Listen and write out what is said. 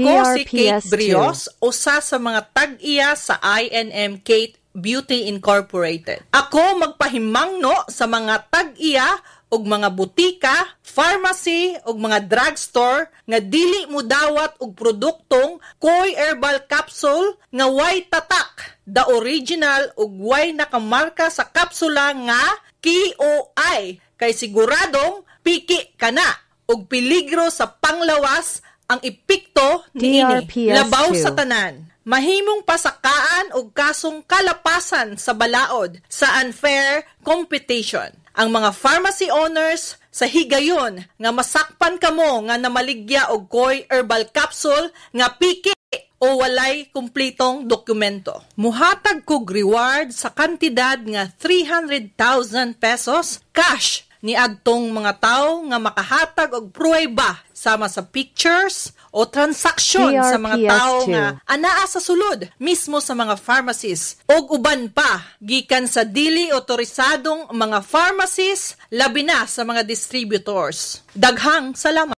Ako si Kate Brios, usa sa mga tag-iya sa INM Kate Beauty Incorporated. Ako magpahimang no sa mga tag-iya og mga butika, pharmacy ug mga drugstore nga dili mo dawat og produktong Koi Herbal Capsule nga way tatak, the original ug way nakamarka sa kapsula nga KOI kay siguradong piki kana og peligro sa panglawas ang epekto niini labaw sa tanan mahimong pasakaan og kasong kalapasan sa balaod sa unfair competition ang mga pharmacy owners sa higayon nga masakpan kamo nga namaligya og koy herbal capsule nga piki o walay kumplitong dokumento. Muhatag kog reward sa kantidad nga 300,000 pesos cash niadtong mga tao nga makahatag og pruweba sama sa pictures o transaction sa mga tao nga anaa sa sulod mismo sa mga pharmacies og uban pa gikan sa dili otorisadong mga pharmacies labi na sa mga distributors daghang salamat